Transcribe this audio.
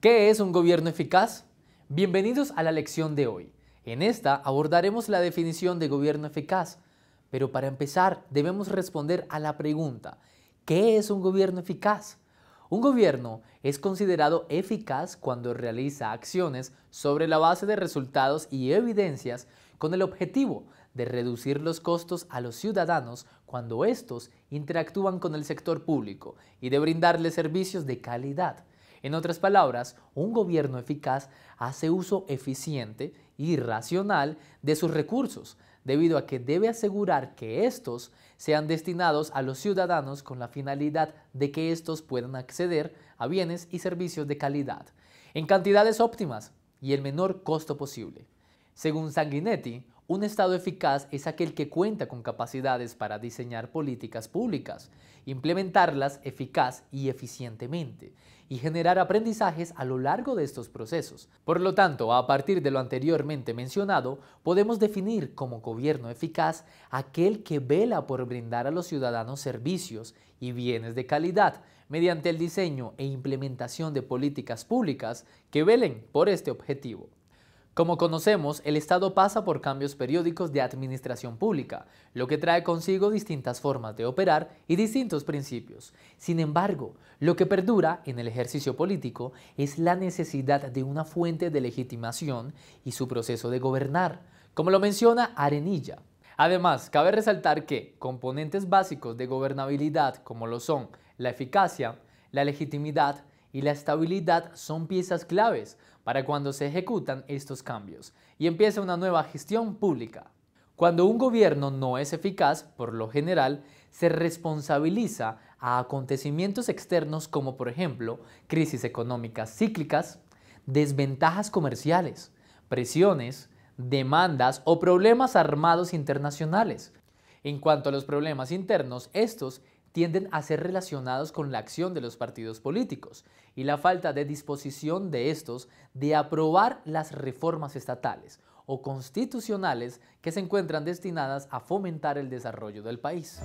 ¿Qué es un gobierno eficaz? Bienvenidos a la lección de hoy. En esta abordaremos la definición de gobierno eficaz, pero para empezar debemos responder a la pregunta, ¿qué es un gobierno eficaz? Un gobierno es considerado eficaz cuando realiza acciones sobre la base de resultados y evidencias con el objetivo de reducir los costos a los ciudadanos cuando estos interactúan con el sector público y de brindarles servicios de calidad. En otras palabras, un gobierno eficaz hace uso eficiente y racional de sus recursos, debido a que debe asegurar que estos sean destinados a los ciudadanos con la finalidad de que estos puedan acceder a bienes y servicios de calidad, en cantidades óptimas y el menor costo posible. Según Sanguinetti, un Estado eficaz es aquel que cuenta con capacidades para diseñar políticas públicas, implementarlas eficaz y eficientemente, y generar aprendizajes a lo largo de estos procesos. Por lo tanto, a partir de lo anteriormente mencionado, podemos definir como gobierno eficaz aquel que vela por brindar a los ciudadanos servicios y bienes de calidad mediante el diseño e implementación de políticas públicas que velen por este objetivo. Como conocemos, el Estado pasa por cambios periódicos de administración pública, lo que trae consigo distintas formas de operar y distintos principios. Sin embargo, lo que perdura en el ejercicio político es la necesidad de una fuente de legitimación y su proceso de gobernar, como lo menciona Arenilla. Además, cabe resaltar que componentes básicos de gobernabilidad como lo son la eficacia, la legitimidad y la estabilidad son piezas claves para cuando se ejecutan estos cambios y empieza una nueva gestión pública. Cuando un gobierno no es eficaz, por lo general, se responsabiliza a acontecimientos externos como por ejemplo crisis económicas cíclicas, desventajas comerciales, presiones, demandas o problemas armados internacionales. En cuanto a los problemas internos, estos tienden a ser relacionados con la acción de los partidos políticos y la falta de disposición de estos de aprobar las reformas estatales o constitucionales que se encuentran destinadas a fomentar el desarrollo del país.